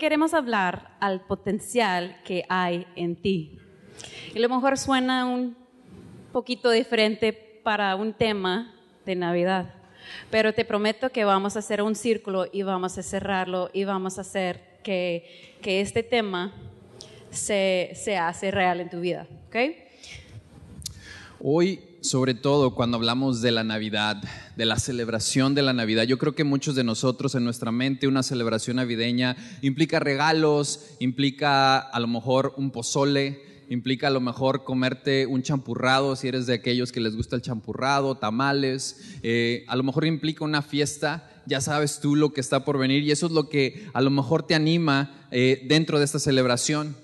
queremos hablar al potencial que hay en ti. Y a lo mejor suena un poquito diferente para un tema de Navidad, pero te prometo que vamos a hacer un círculo y vamos a cerrarlo y vamos a hacer que, que este tema se, se hace real en tu vida. ¿okay? Hoy sobre todo cuando hablamos de la Navidad, de la celebración de la Navidad. Yo creo que muchos de nosotros en nuestra mente una celebración navideña implica regalos, implica a lo mejor un pozole, implica a lo mejor comerte un champurrado, si eres de aquellos que les gusta el champurrado, tamales, eh, a lo mejor implica una fiesta, ya sabes tú lo que está por venir y eso es lo que a lo mejor te anima eh, dentro de esta celebración.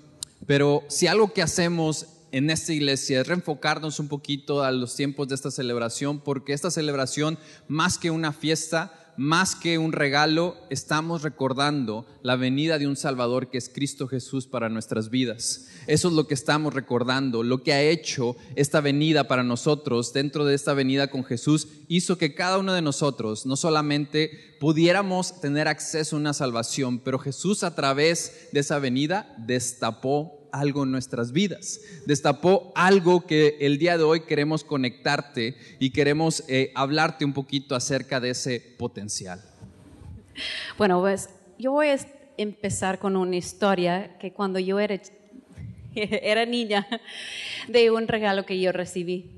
Pero si algo que hacemos en esta iglesia es reenfocarnos un poquito a los tiempos de esta celebración, porque esta celebración, más que una fiesta, más que un regalo, estamos recordando la venida de un Salvador que es Cristo Jesús para nuestras vidas. Eso es lo que estamos recordando, lo que ha hecho esta venida para nosotros dentro de esta venida con Jesús, hizo que cada uno de nosotros no solamente pudiéramos tener acceso a una salvación, pero Jesús a través de esa venida destapó algo en nuestras vidas, destapó algo que el día de hoy queremos conectarte y queremos eh, hablarte un poquito acerca de ese potencial. Bueno, pues yo voy a empezar con una historia que cuando yo era niña, de un regalo que yo recibí.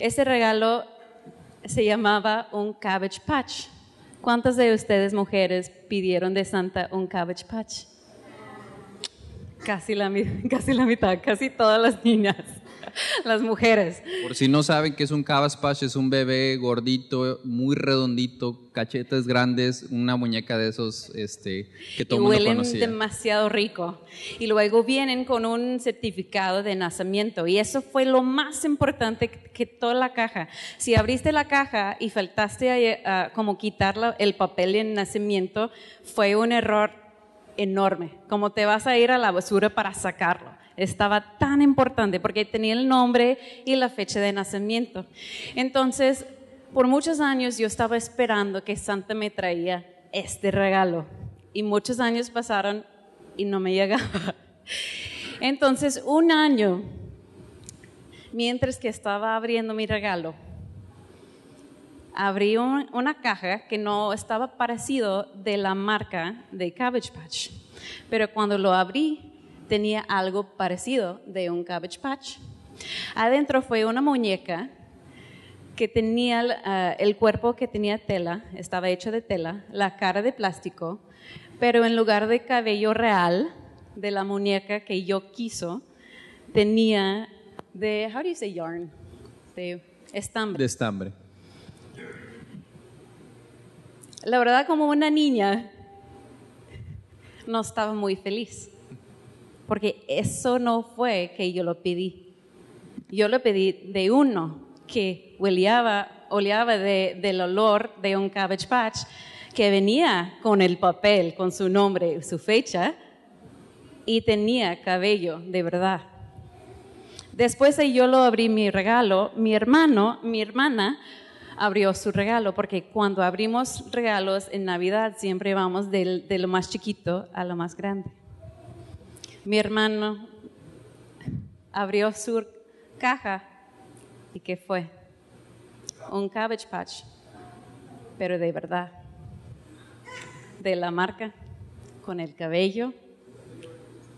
Ese regalo se llamaba un cabbage patch. ¿Cuántas de ustedes mujeres pidieron de Santa un cabbage patch? Casi la, mitad, casi todas las niñas, las mujeres. Por si no saben que es un cabaspache, es un bebé gordito, muy redondito, cachetes grandes, una muñeca de esos este, que todo y mundo huelen demasiado rico. Y luego vienen con un certificado de nacimiento. Y eso fue lo más importante que toda la caja. Si abriste la caja y faltaste a, como quitar el papel de nacimiento, fue un error enorme, como te vas a ir a la basura para sacarlo. Estaba tan importante porque tenía el nombre y la fecha de nacimiento. Entonces, por muchos años yo estaba esperando que Santa me traía este regalo y muchos años pasaron y no me llegaba. Entonces, un año, mientras que estaba abriendo mi regalo, abrí una caja que no estaba parecido de la marca de Cabbage Patch, pero cuando lo abrí tenía algo parecido de un Cabbage Patch. Adentro fue una muñeca que tenía eh, el cuerpo que tenía tela, estaba hecho de tela, la cara de plástico, pero en lugar de cabello real de la muñeca que yo quiso, tenía de, how do you say yarn? De estambre. De estambre la verdad como una niña, no estaba muy feliz, porque eso no fue que yo lo pedí. Yo lo pedí de uno que hueleaba, oleaba del olor de un cabbage patch que venía con el papel, con su nombre, su fecha, y tenía cabello de verdad. Después de yo lo abrí mi regalo, mi hermano, mi hermana, abrió su regalo, porque cuando abrimos regalos en Navidad siempre vamos de lo más chiquito a lo más grande. Mi hermano abrió su caja y ¿qué fue? Un cabbage patch, pero de verdad, de la marca, con el cabello,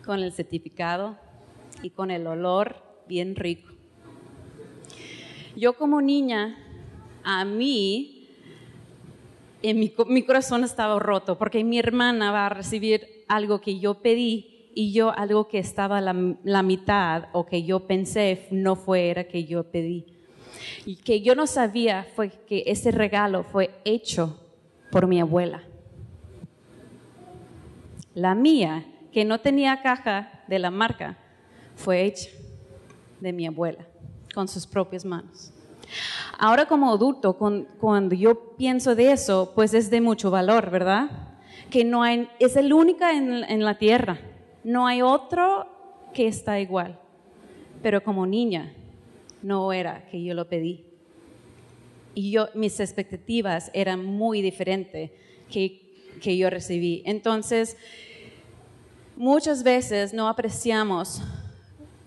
con el certificado y con el olor bien rico. Yo como niña a mí, mi, corazón estaba roto porque mi hermana va a recibir algo que yo pedí y yo algo que estaba la, la mitad o que yo pensé no fuera que yo pedí. Y que yo no sabía fue que ese regalo fue hecho por mi abuela. La mía, que no tenía caja de la marca, fue hecha de mi abuela con sus propias manos. Ahora como adulto, cuando yo pienso de eso, pues es de mucho valor, ¿verdad? Que no hay, es el único en, la tierra, no hay otro que está igual. Pero como niña, no era que yo lo pedí. Y yo, mis expectativas eran muy diferentes que yo recibí. Entonces, muchas veces no apreciamos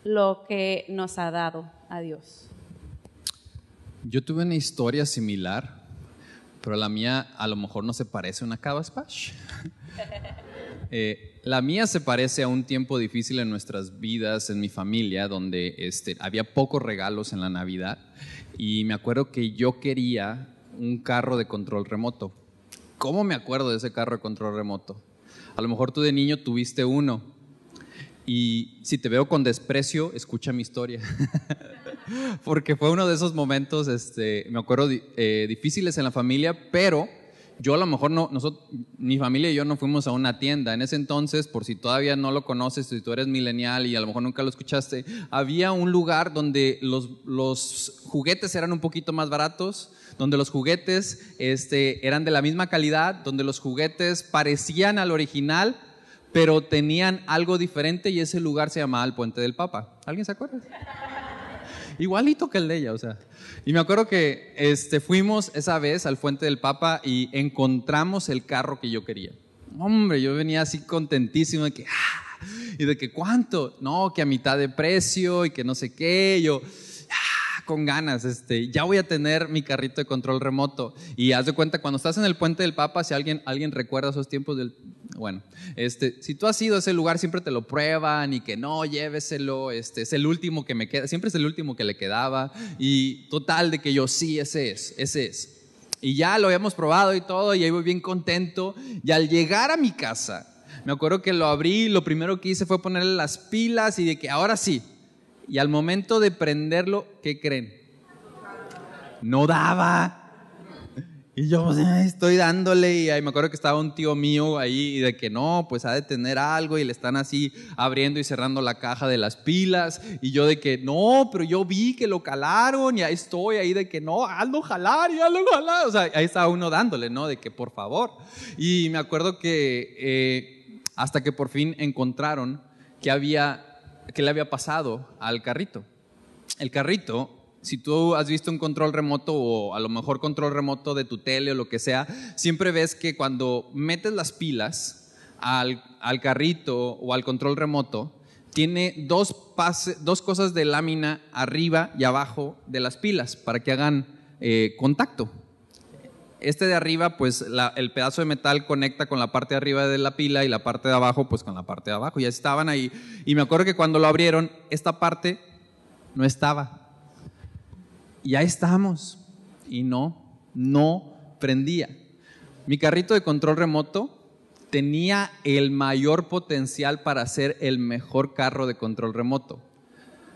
lo que nos ha dado a Dios. Yo tuve una historia similar, pero la mía a lo mejor no se parece a una cabaspash. eh, la mía se parece a un tiempo difícil en nuestras vidas, en mi familia, donde este, había pocos regalos en la Navidad y me acuerdo que yo quería un carro de control remoto. ¿Cómo me acuerdo de ese carro de control remoto? A lo mejor tú de niño tuviste uno y si te veo con desprecio, escucha mi historia. Porque fue uno de esos momentos, este, me acuerdo, eh, difíciles en la familia, pero yo a lo mejor no, nosotros, mi familia y yo no fuimos a una tienda. En ese entonces, por si todavía no lo conoces, si tú eres milenial y a lo mejor nunca lo escuchaste, había un lugar donde los, juguetes eran un poquito más baratos, donde los juguetes este, eran de la misma calidad, donde los juguetes parecían al original, pero tenían algo diferente y ese lugar se llamaba el Puente del Papa. ¿Alguien se acuerda? Igualito que el de ella, o sea. Y me acuerdo que este, fuimos esa vez al Puente del Papa y encontramos el carro que yo quería. Hombre, yo venía así contentísimo de que, ¡ah! y de que cuánto, no, que a mitad de precio y que no sé qué, yo ¡ah! con ganas, este, ya voy a tener mi carrito de control remoto. Y haz de cuenta, cuando estás en el puente del Papa, si alguien, alguien recuerda esos tiempos del bueno, este, si tú has ido a ese lugar, siempre te lo prueban y que no, lléveselo, este, es el último que me queda, siempre es el último que le quedaba. Y total, de que yo sí, ese es, ese es. Y ya lo habíamos probado y todo, y ahí voy bien contento. Y al llegar a mi casa, me acuerdo que lo abrí, lo primero que hice fue ponerle las pilas y de que ahora sí. Y al momento de prenderlo, ¿qué creen? No daba. Y yo, pues, ah". estoy dándole, y ahí me acuerdo que estaba un tío mío ahí, y de que no, pues ha de tener algo, y le están así abriendo y cerrando la caja de las pilas, y yo de que no, pero yo vi que lo calaron, y ahí estoy, ahí de que no, hazlo jalar, y hazlo jalar, o sea, ahí estaba uno dándole, ¿no? De que por favor. Y me acuerdo que eh, hasta que por fin encontraron que había, que le había pasado al carrito. El carrito si tú has visto un control remoto o a lo mejor control remoto de tu tele o lo que sea, siempre ves que cuando metes las pilas al, carrito o al control remoto, tiene dos, cosas de lámina arriba y abajo de las pilas para que hagan eh, contacto. Este de arriba, pues el pedazo de metal conecta con la parte de arriba de la pila y la parte de abajo, pues con la parte de abajo. Ya estaban ahí. Y me acuerdo que cuando lo abrieron, esta parte no estaba. Y ahí estamos. Y no, no prendía. Mi carrito de control remoto tenía el mayor potencial para ser el mejor carro de control remoto.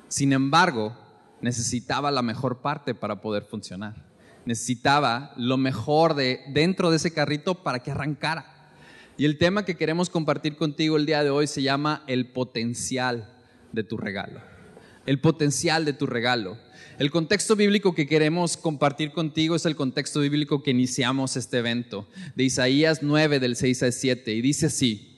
Sin embargo, necesitaba la mejor parte para poder funcionar. Necesitaba lo mejor dentro de ese carrito para que arrancara. Y el tema que queremos compartir contigo el día de hoy se llama el potencial de tu regalo el potencial de tu regalo. El contexto bíblico que queremos compartir contigo es el contexto bíblico que iniciamos este evento, de Isaías 9 del 6 al 7, y dice así,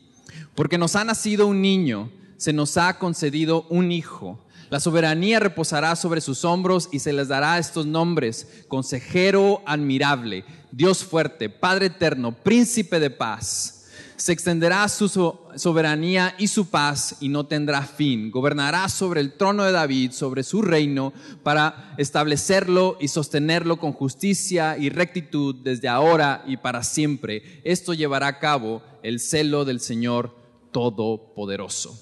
porque nos ha nacido un niño, se nos ha concedido un hijo, la soberanía reposará sobre sus hombros y se les dará estos nombres, consejero admirable, Dios fuerte, Padre eterno, príncipe de paz. Se extenderá su soberanía y su paz y no tendrá fin. Gobernará sobre el trono de David, sobre su reino, para establecerlo y sostenerlo con justicia y rectitud desde ahora y para siempre. Esto llevará a cabo el celo del Señor Todopoderoso.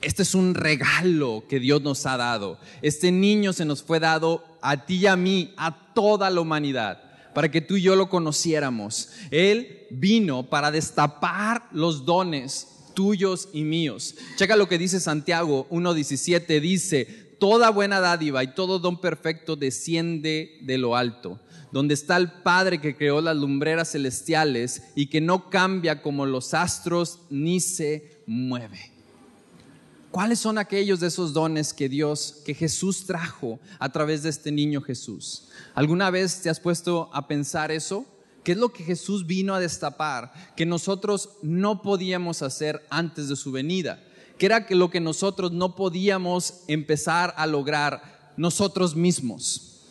Este es un regalo que Dios nos ha dado. Este niño se nos fue dado a ti y a mí, a toda la humanidad para que tú y yo lo conociéramos. Él vino para destapar los dones tuyos y míos. Checa lo que dice Santiago 1.17, dice, toda buena dádiva y todo don perfecto desciende de lo alto, donde está el Padre que creó las lumbreras celestiales y que no cambia como los astros ni se mueve. ¿Cuáles son aquellos de esos dones que Dios, que Jesús trajo a través de este niño Jesús? ¿Alguna vez te has puesto a pensar eso? ¿Qué es lo que Jesús vino a destapar que nosotros no podíamos hacer antes de su venida? ¿Qué era lo que nosotros no podíamos empezar a lograr nosotros mismos?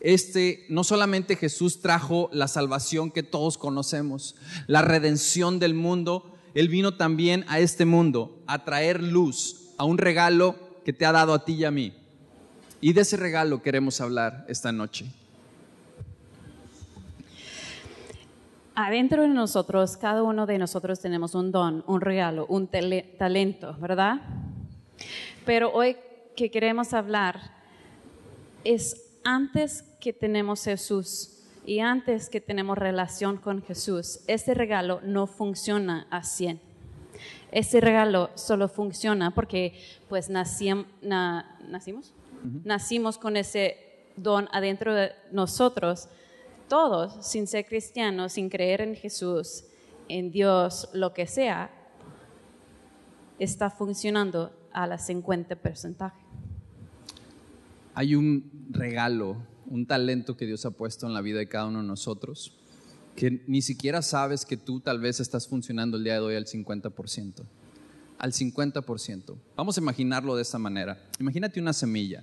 Este no solamente Jesús trajo la salvación que todos conocemos, la redención del mundo, él vino también a este mundo a traer luz, a un regalo que te ha dado a ti y a mí. Y de ese regalo queremos hablar esta noche. Adentro de nosotros, cada uno de nosotros tenemos un don, un regalo, un talento, ¿verdad? Pero hoy que queremos hablar es antes que tenemos Jesús y antes que tenemos relación con Jesús, este regalo no funciona así ese regalo solo funciona porque pues nacimos, con ese don adentro de nosotros, todos, sin ser cristianos, sin creer en Jesús, en Dios, lo que sea, está funcionando a la 50%. Hay un regalo, un talento que Dios ha puesto en la vida de cada uno de nosotros que ni siquiera sabes que tú tal vez estás funcionando el día de hoy al 50%. Al 50%. Vamos a imaginarlo de esta manera. Imagínate una semilla.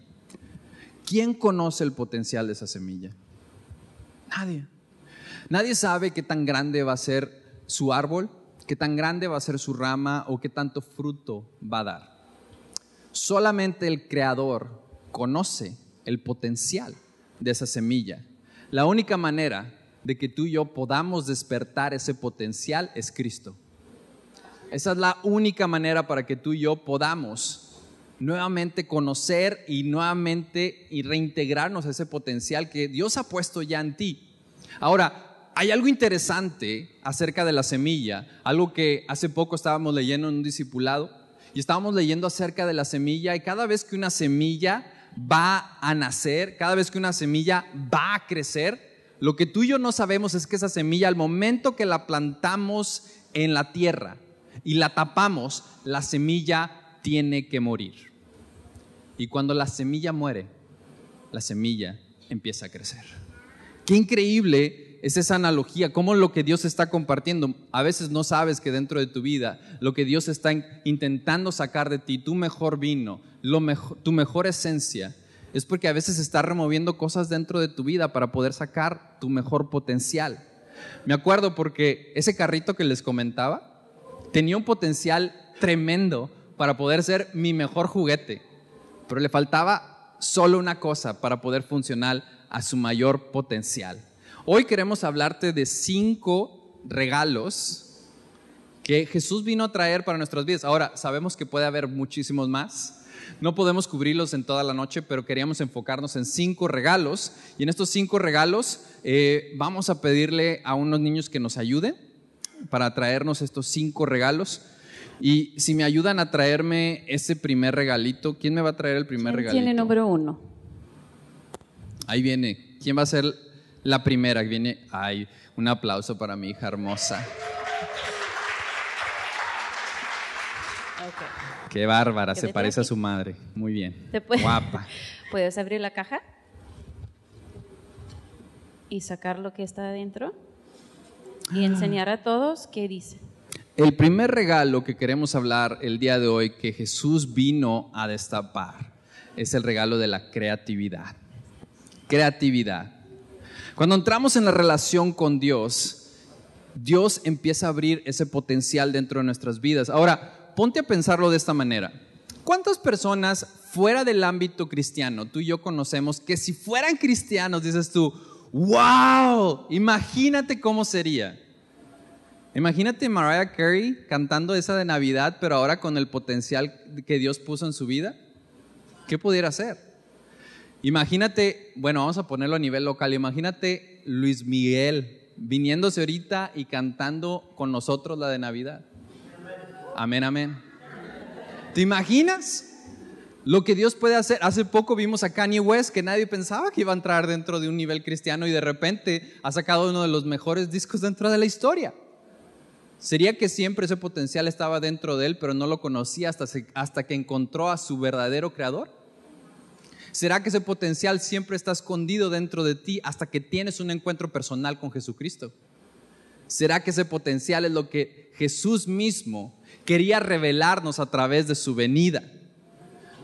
¿Quién conoce el potencial de esa semilla? Nadie. Nadie sabe qué tan grande va a ser su árbol, qué tan grande va a ser su rama o qué tanto fruto va a dar. Solamente el creador conoce el potencial de esa semilla. La única manera de que tú y yo podamos despertar ese potencial es Cristo. Esa es la única manera para que tú y yo podamos nuevamente conocer y nuevamente y reintegrarnos a ese potencial que Dios ha puesto ya en ti. Ahora, hay algo interesante acerca de la semilla, algo que hace poco estábamos leyendo en un discipulado y estábamos leyendo acerca de la semilla y cada vez que una semilla va a nacer, cada vez que una semilla va a crecer, lo que tú y yo no sabemos es que esa semilla, al momento que la plantamos en la tierra y la tapamos, la semilla tiene que morir. Y cuando la semilla muere, la semilla empieza a crecer. Qué increíble es esa analogía, cómo lo que Dios está compartiendo, a veces no sabes que dentro de tu vida, lo que Dios está intentando sacar de ti, tu mejor vino, tu mejor esencia, es porque a veces estás removiendo cosas dentro de tu vida para poder sacar tu mejor potencial. Me acuerdo porque ese carrito que les comentaba tenía un potencial tremendo para poder ser mi mejor juguete, pero le faltaba solo una cosa para poder funcionar a su mayor potencial. Hoy queremos hablarte de cinco regalos que Jesús vino a traer para nuestras vidas. Ahora, sabemos que puede haber muchísimos más, no podemos cubrirlos en toda la noche, pero queríamos enfocarnos en cinco regalos. Y en estos cinco regalos eh, vamos a pedirle a unos niños que nos ayuden para traernos estos cinco regalos. Y si me ayudan a traerme ese primer regalito, ¿quién me va a traer el primer ¿Quién regalito? Tiene número uno. Ahí viene. ¿Quién va a ser la primera? Viene. Ay, un aplauso para mi hija hermosa. Qué bárbara, se parece a su madre. Muy bien. Guapa. ¿Puedes abrir la caja? Y sacar lo que está adentro. Y ah. enseñar a todos qué dice. El primer regalo que queremos hablar el día de hoy que Jesús vino a destapar es el regalo de la creatividad. Creatividad. Cuando entramos en la relación con Dios, Dios empieza a abrir ese potencial dentro de nuestras vidas. Ahora, ponte a pensarlo de esta manera. ¿Cuántas personas fuera del ámbito cristiano, tú y yo conocemos, que si fueran cristianos, dices tú, wow, imagínate cómo sería? Imagínate Mariah Carey cantando esa de Navidad, pero ahora con el potencial que Dios puso en su vida. ¿Qué pudiera ser? Imagínate, bueno, vamos a ponerlo a nivel local, imagínate Luis Miguel viniéndose ahorita y cantando con nosotros la de Navidad. Amén, amén. ¿Te imaginas? Lo que Dios puede hacer. Hace poco vimos a Kanye West que nadie pensaba que iba a entrar dentro de un nivel cristiano y de repente ha sacado uno de los mejores discos dentro de la historia. Sería que siempre ese potencial estaba dentro de él, pero no lo conocía hasta, hasta que encontró a su verdadero creador. ¿Será que ese potencial siempre está escondido dentro de ti hasta que tienes un encuentro personal con Jesucristo? ¿Será que ese potencial es lo que Jesús mismo quería revelarnos a través de su venida.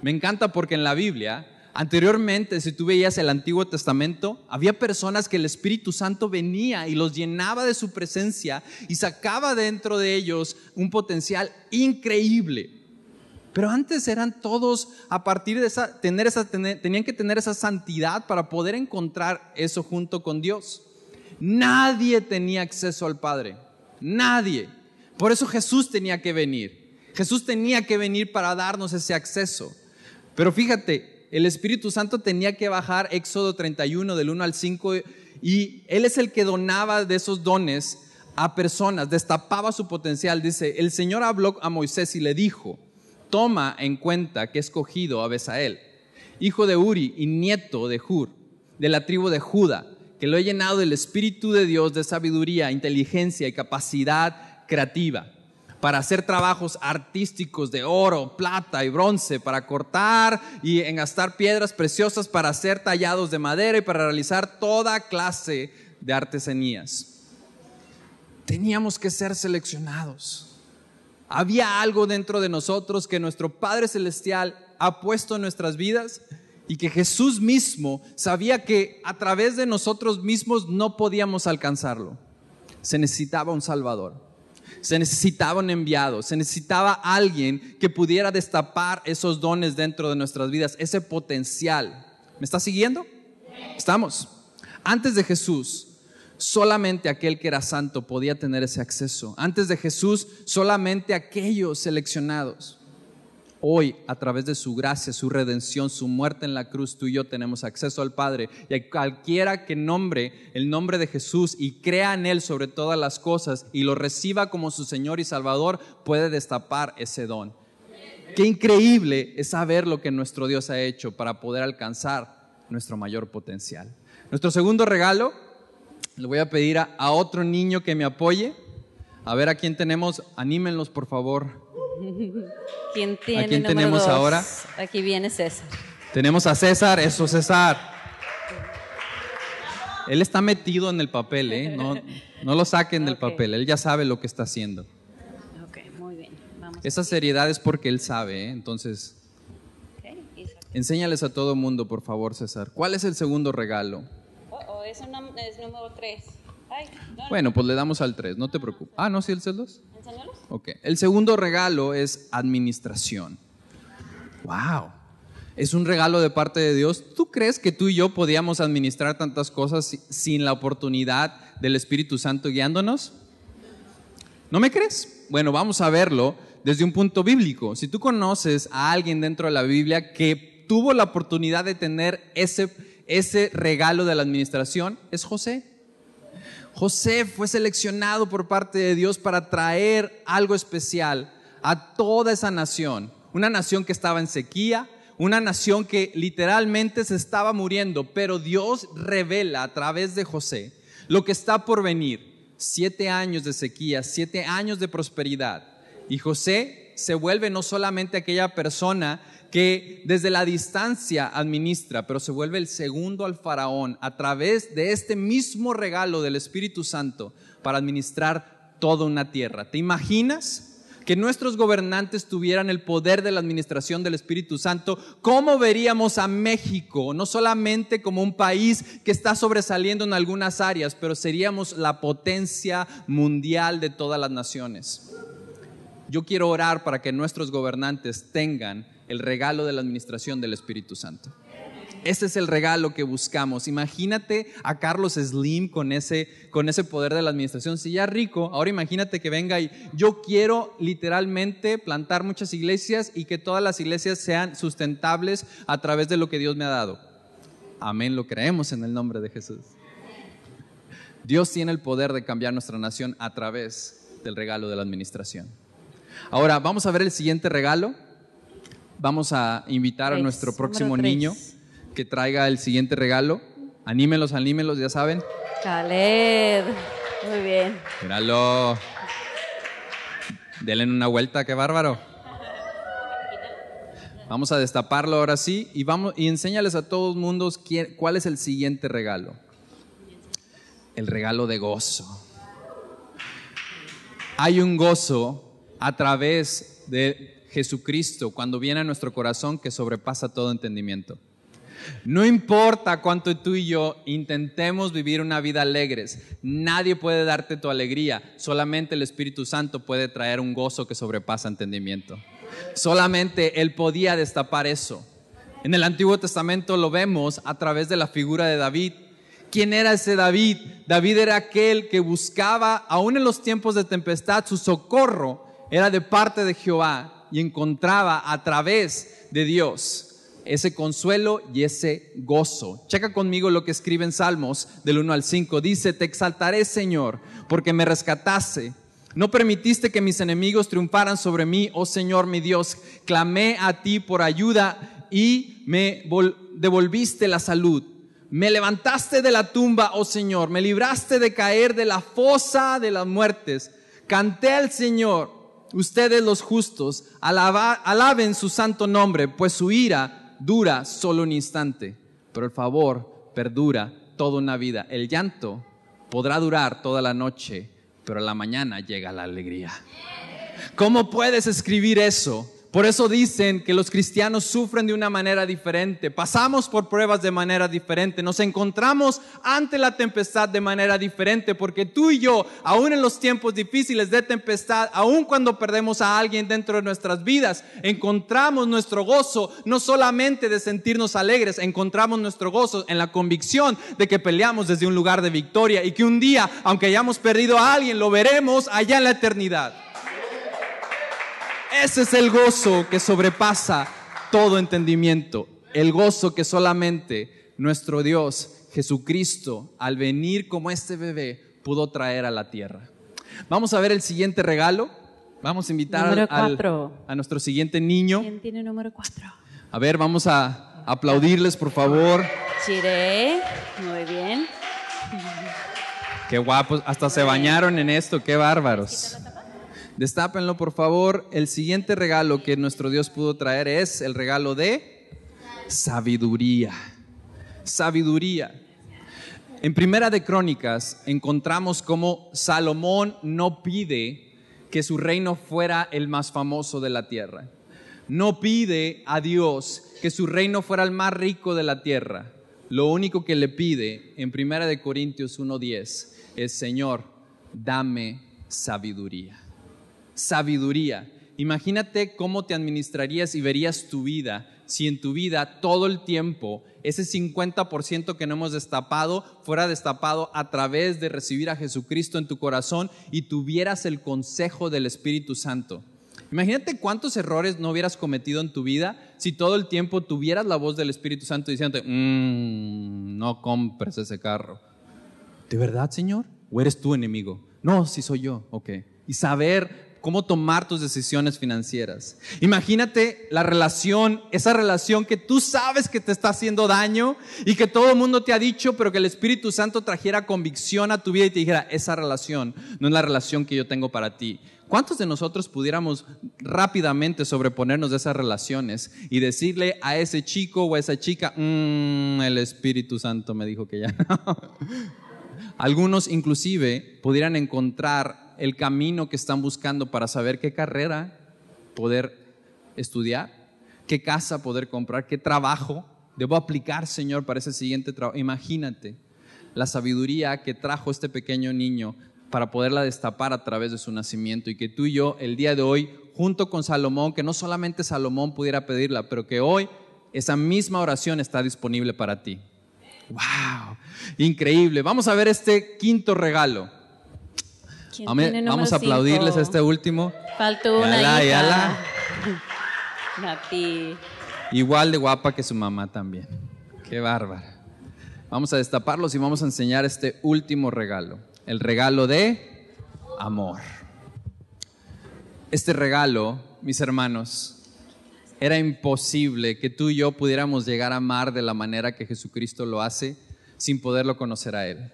Me encanta porque en la Biblia, anteriormente, si tú veías el Antiguo Testamento, había personas que el Espíritu Santo venía y los llenaba de su presencia y sacaba dentro de ellos un potencial increíble. Pero antes eran todos a partir de esa, tener esa, tenían que tener esa santidad para poder encontrar eso junto con Dios. Nadie tenía acceso al Padre. Nadie. Por eso Jesús tenía que venir. Jesús tenía que venir para darnos ese acceso. Pero fíjate, el Espíritu Santo tenía que bajar Éxodo 31 del 1 al 5 y Él es el que donaba de esos dones a personas, destapaba su potencial. Dice, el Señor habló a Moisés y le dijo, toma en cuenta que he escogido a Besael, hijo de Uri y nieto de Hur, de la tribu de Judá, que lo he llenado del Espíritu de Dios, de sabiduría, inteligencia y capacidad creativa, para hacer trabajos artísticos de oro, plata y bronce, para cortar y engastar piedras preciosas, para hacer tallados de madera y para realizar toda clase de artesanías. Teníamos que ser seleccionados. Había algo dentro de nosotros que nuestro Padre Celestial ha puesto en nuestras vidas y que Jesús mismo sabía que a través de nosotros mismos no podíamos alcanzarlo. Se necesitaba un Salvador se necesitaba un enviado, se necesitaba alguien que pudiera destapar esos dones dentro de nuestras vidas, ese potencial. ¿Me está siguiendo? Estamos. Antes de Jesús, solamente aquel que era santo podía tener ese acceso. Antes de Jesús, solamente aquellos seleccionados. Hoy, a través de su gracia, su redención, su muerte en la cruz, tú y yo tenemos acceso al Padre. Y a cualquiera que nombre el nombre de Jesús y crea en Él sobre todas las cosas y lo reciba como su Señor y Salvador, puede destapar ese don. Qué increíble es saber lo que nuestro Dios ha hecho para poder alcanzar nuestro mayor potencial. Nuestro segundo regalo, le voy a pedir a otro niño que me apoye. A ver a quién tenemos, anímenlos por favor. ¿Quién tiene ¿A quién tenemos ahora? Aquí viene César. Tenemos a César, eso César. Él está metido en el papel, ¿eh? No, no lo saquen del papel, él ya sabe lo que está haciendo. Ok, muy bien. Esa seriedad es porque él sabe, ¿eh? entonces... Enséñales a todo el mundo, por favor, César. ¿Cuál es el segundo regalo? Oh, oh es número tres. Bueno, pues le damos al 3, no te preocupes. Ah, no, sí, el 2. Ok. El segundo regalo es administración. Wow. Es un regalo de parte de Dios. ¿Tú crees que tú y yo podíamos administrar tantas cosas sin la oportunidad del Espíritu Santo guiándonos? ¿No me crees? Bueno, vamos a verlo desde un punto bíblico. Si tú conoces a alguien dentro de la Biblia que tuvo la oportunidad de tener ese, ese regalo de la administración, es José. José fue seleccionado por parte de Dios para traer algo especial a toda esa nación, una nación que estaba en sequía, una nación que literalmente se estaba muriendo, pero Dios revela a través de José lo que está por venir. Siete años de sequía, siete años de prosperidad. Y José se vuelve no solamente aquella persona que desde la distancia administra, pero se vuelve el segundo al faraón a través de este mismo regalo del Espíritu Santo para administrar toda una tierra. ¿Te imaginas? que nuestros gobernantes tuvieran el poder de la administración del Espíritu Santo, ¿cómo veríamos a México? No solamente como un país que está sobresaliendo en algunas áreas, pero seríamos la potencia mundial de todas las naciones. Yo quiero orar para que nuestros gobernantes tengan el regalo de la administración del Espíritu Santo. Ese es el regalo que buscamos. Imagínate a Carlos Slim con ese, con ese poder de la administración. Si ya rico, ahora imagínate que venga y yo quiero literalmente plantar muchas iglesias y que todas las iglesias sean sustentables a través de lo que Dios me ha dado. Amén, lo creemos en el nombre de Jesús. Dios tiene el poder de cambiar nuestra nación a través del regalo de la administración. Ahora, vamos a ver el siguiente regalo. Vamos a invitar a nuestro próximo niño que traiga el siguiente regalo. Anímelos, anímelos, ya saben. Caled. Muy bien. Míralo. Denle una vuelta, qué bárbaro. Vamos a destaparlo ahora sí y, vamos, y enséñales a todos mundos cuál es el siguiente regalo. El regalo de gozo. Hay un gozo a través de Jesucristo cuando viene a nuestro corazón que sobrepasa todo entendimiento. No importa cuánto tú y yo intentemos vivir una vida alegres, nadie puede darte tu alegría, solamente el Espíritu Santo puede traer un gozo que sobrepasa entendimiento. Solamente Él podía destapar eso. En el Antiguo Testamento lo vemos a través de la figura de David. ¿Quién era ese David? David era aquel que buscaba, aún en los tiempos de tempestad, su socorro era de parte de Jehová y encontraba a través de Dios ese consuelo y ese gozo. Checa conmigo lo que escribe en Salmos del 1 al 5. Dice, te exaltaré Señor, porque me rescataste. No permitiste que mis enemigos triunfaran sobre mí, oh Señor mi Dios. Clamé a ti por ayuda y me devolviste la salud. Me levantaste de la tumba, oh Señor. Me libraste de caer de la fosa de las muertes. Canté al Señor Ustedes los justos, alaben su santo nombre, pues su ira dura solo un instante, pero el favor perdura toda una vida. El llanto podrá durar toda la noche, pero a la mañana llega la alegría. ¿Cómo puedes escribir eso por eso dicen que los cristianos sufren de una manera diferente, pasamos por pruebas de manera diferente, nos encontramos ante la tempestad de manera diferente, porque tú y yo, aún en los tiempos difíciles de tempestad, aún cuando perdemos a alguien dentro de nuestras vidas, encontramos nuestro gozo no solamente de sentirnos alegres, encontramos nuestro gozo en la convicción de que peleamos desde un lugar de victoria y que un día, aunque hayamos perdido a alguien, lo veremos allá en la eternidad. Ese es el gozo que sobrepasa todo entendimiento. El gozo que solamente nuestro Dios, Jesucristo, al venir como este bebé, pudo traer a la tierra. Vamos a ver el siguiente regalo. Vamos a invitar a nuestro siguiente niño. tiene número A ver, vamos a aplaudirles, por favor. Chiré, muy bien. Qué guapos, hasta se bañaron en esto, qué bárbaros. Destápenlo, por favor. El siguiente regalo que nuestro Dios pudo traer es el regalo de sabiduría. Sabiduría. En Primera de Crónicas encontramos cómo Salomón no pide que su reino fuera el más famoso de la tierra. No pide a Dios que su reino fuera el más rico de la tierra. Lo único que le pide en Primera de Corintios 1:10 es, Señor, dame sabiduría sabiduría. Imagínate cómo te administrarías y verías tu vida si en tu vida todo el tiempo ese 50% que no hemos destapado fuera destapado a través de recibir a Jesucristo en tu corazón y tuvieras el consejo del Espíritu Santo. Imagínate cuántos errores no hubieras cometido en tu vida si todo el tiempo tuvieras la voz del Espíritu Santo diciéndote, mm, no compres ese carro. ¿De verdad, Señor? ¿O eres tu enemigo? No, si soy yo, ok. Y saber cómo tomar tus decisiones financieras. Imagínate la relación, esa relación que tú sabes que te está haciendo daño y que todo el mundo te ha dicho, pero que el Espíritu Santo trajera convicción a tu vida y te dijera, esa relación no es la relación que yo tengo para ti. ¿Cuántos de nosotros pudiéramos rápidamente sobreponernos de esas relaciones y decirle a ese chico o a esa chica, mmm, el Espíritu Santo me dijo que ya no? Algunos inclusive pudieran encontrar el camino que están buscando para saber qué carrera poder estudiar, qué casa poder comprar, qué trabajo debo aplicar, Señor, para ese siguiente trabajo. Imagínate la sabiduría que trajo este pequeño niño para poderla destapar a través de su nacimiento y que tú y yo el día de hoy, junto con Salomón, que no solamente Salomón pudiera pedirla, pero que hoy esa misma oración está disponible para ti. ¡Wow! Increíble. Vamos a ver este quinto regalo. Vamos a aplaudirles a este último. Faltó una yala, Igual de guapa que su mamá también. Qué bárbara. Vamos a destaparlos y vamos a enseñar este último regalo. El regalo de amor. Este regalo, mis hermanos, era imposible que tú y yo pudiéramos llegar a amar de la manera que Jesucristo lo hace sin poderlo conocer a Él.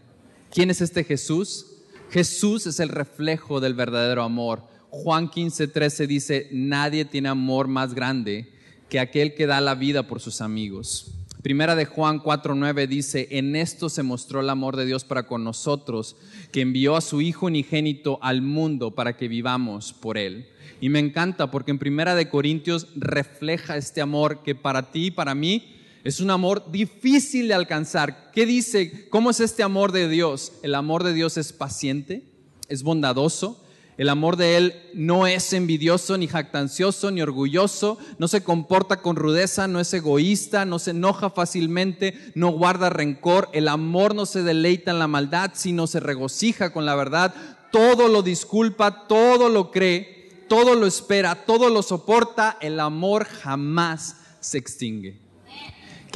¿Quién es este Jesús? Jesús es el reflejo del verdadero amor. Juan 15, dice, nadie tiene amor más grande que aquel que da la vida por sus amigos. Primera de Juan 4:9 dice, en esto se mostró el amor de Dios para con nosotros, que envió a su Hijo unigénito al mundo para que vivamos por él. Y me encanta porque en Primera de Corintios refleja este amor que para ti y para mí es un amor difícil de alcanzar. ¿Qué dice? ¿Cómo es este amor de Dios? El amor de Dios es paciente, es bondadoso. El amor de Él no es envidioso, ni jactancioso, ni orgulloso, no se comporta con rudeza, no es egoísta, no se enoja fácilmente, no guarda rencor. El amor no se deleita en la maldad, sino se regocija con la verdad. Todo lo disculpa, todo lo cree, todo lo espera, todo lo soporta. El amor jamás se extingue.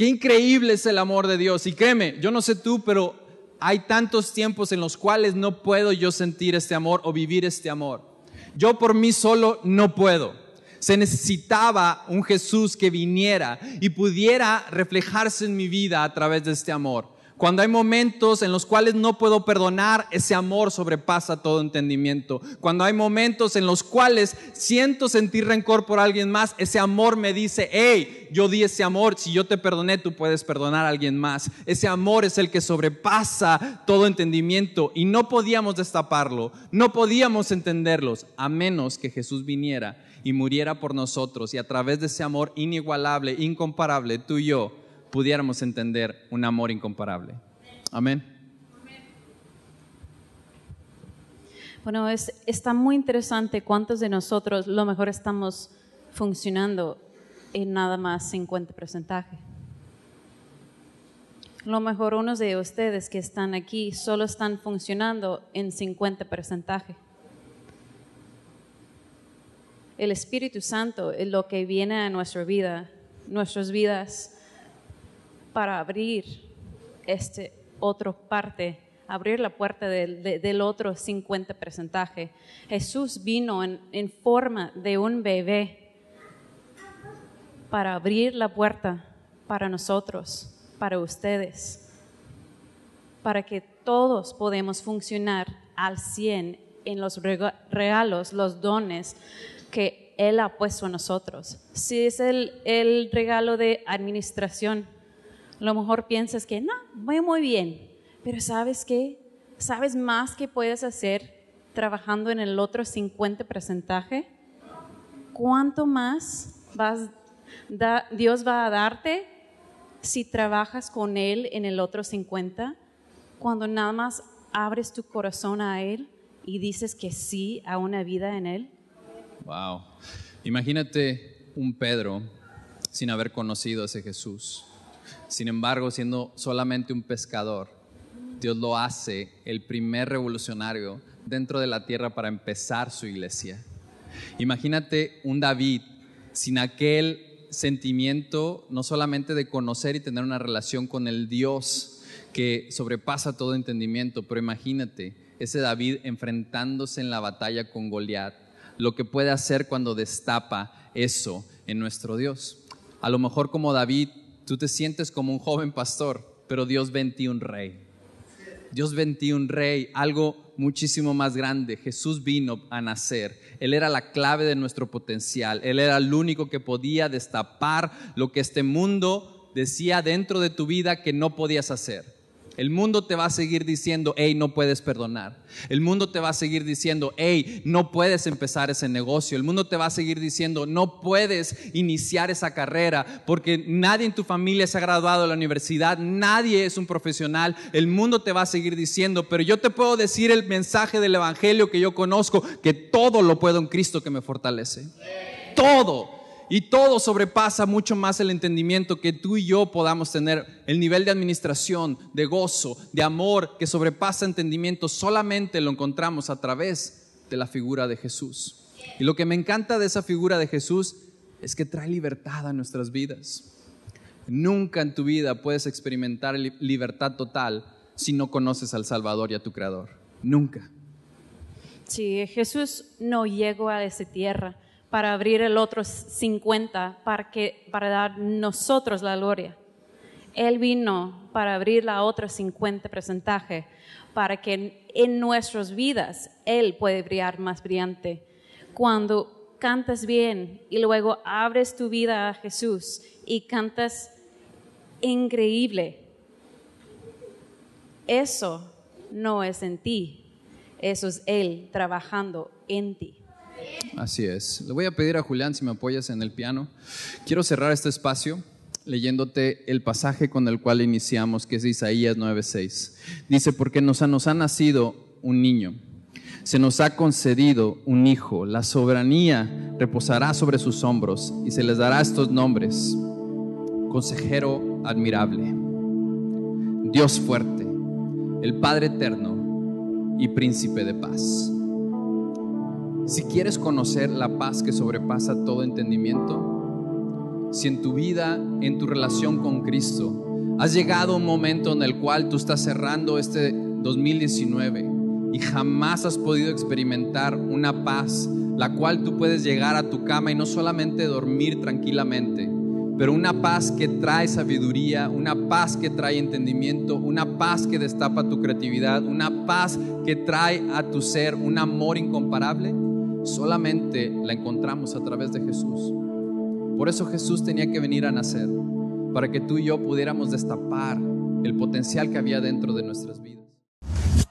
Qué increíble es el amor de Dios. Y créeme, yo no sé tú, pero hay tantos tiempos en los cuales no puedo yo sentir este amor o vivir este amor. Yo por mí solo no puedo. Se necesitaba un Jesús que viniera y pudiera reflejarse en mi vida a través de este amor. Cuando hay momentos en los cuales no puedo perdonar, ese amor sobrepasa todo entendimiento. Cuando hay momentos en los cuales siento sentir rencor por alguien más, ese amor me dice, hey, yo di ese amor, si yo te perdoné, tú puedes perdonar a alguien más. Ese amor es el que sobrepasa todo entendimiento y no podíamos destaparlo, no podíamos entenderlos, a menos que Jesús viniera y muriera por nosotros y a través de ese amor inigualable, incomparable, tú y yo pudiéramos entender un amor incomparable. Amén. Bueno, es, está muy interesante cuántos de nosotros lo mejor estamos funcionando en nada más 50%. Lo mejor unos de ustedes que están aquí solo están funcionando en 50%. El Espíritu Santo es lo que viene a nuestra vida, nuestras vidas para abrir este otro parte, abrir la puerta del, del otro 50%. Jesús vino en, forma de un bebé para abrir la puerta para nosotros, para ustedes, para que todos podamos funcionar al 100 en los regalos, los dones que Él ha puesto a nosotros. Si es el regalo de administración, a lo mejor piensas que no, voy muy bien, pero sabes qué? sabes más que puedes hacer trabajando en el otro 50%. ¿Cuánto más vas, Dios va a darte si trabajas con Él en el otro 50%? Cuando nada más abres tu corazón a Él y dices que sí a una vida en Él. Wow. Imagínate un Pedro sin haber conocido a ese Jesús sin embargo, siendo solamente un pescador, Dios lo hace el primer revolucionario dentro de la tierra para empezar su iglesia. Imagínate un David sin aquel sentimiento no solamente de conocer y tener una relación con el Dios que sobrepasa todo entendimiento, pero imagínate ese David enfrentándose en la batalla con Goliat, lo que puede hacer cuando destapa eso en nuestro Dios. A lo mejor como David Tú te sientes como un joven pastor, pero Dios ve un rey. Dios ve un rey, algo muchísimo más grande. Jesús vino a nacer. Él era la clave de nuestro potencial. Él era el único que podía destapar lo que este mundo decía dentro de tu vida que no podías hacer. El mundo te va a seguir diciendo, hey, no puedes perdonar. El mundo te va a seguir diciendo, hey, no puedes empezar ese negocio. El mundo te va a seguir diciendo, no puedes iniciar esa carrera porque nadie en tu familia se ha graduado de la universidad, nadie es un profesional. El mundo te va a seguir diciendo, pero yo te puedo decir el mensaje del Evangelio que yo conozco, que todo lo puedo en Cristo que me fortalece. Todo y todo sobrepasa mucho más el entendimiento que tú y yo podamos tener, el nivel de administración, de gozo, de amor que sobrepasa entendimiento, solamente lo encontramos a través de la figura de Jesús. Y lo que me encanta de esa figura de Jesús es que trae libertad a nuestras vidas. Nunca en tu vida puedes experimentar libertad total si no conoces al Salvador y a tu Creador. Nunca. Sí, Jesús no llegó a esa tierra para abrir el otro 50 para, que, para dar nosotros la gloria. Él vino para abrir la otra 50 porcentaje, para que en nuestras vidas Él puede brillar más brillante. Cuando cantas bien y luego abres tu vida a Jesús y cantas increíble, eso no es en ti, eso es Él trabajando en ti. Así es. Le voy a pedir a Julián si me apoyas en el piano. Quiero cerrar este espacio leyéndote el pasaje con el cual iniciamos, que es Isaías 9:6. Dice, porque nos, nos ha nacido un niño, se nos ha concedido un hijo, la soberanía reposará sobre sus hombros y se les dará estos nombres. Consejero admirable, Dios fuerte, el Padre eterno y príncipe de paz. Si quieres conocer la paz que sobrepasa todo entendimiento, si en tu vida, en tu relación con Cristo, has llegado un momento en el cual tú estás cerrando este 2019 y jamás has podido experimentar una paz, la cual tú puedes llegar a tu cama y no solamente dormir tranquilamente, pero una paz que trae sabiduría, una paz que trae entendimiento, una paz que destapa tu creatividad, una paz que trae a tu ser un amor incomparable solamente la encontramos a través de Jesús. Por eso Jesús tenía que venir a nacer, para que tú y yo pudiéramos destapar el potencial que había dentro de nuestras vidas.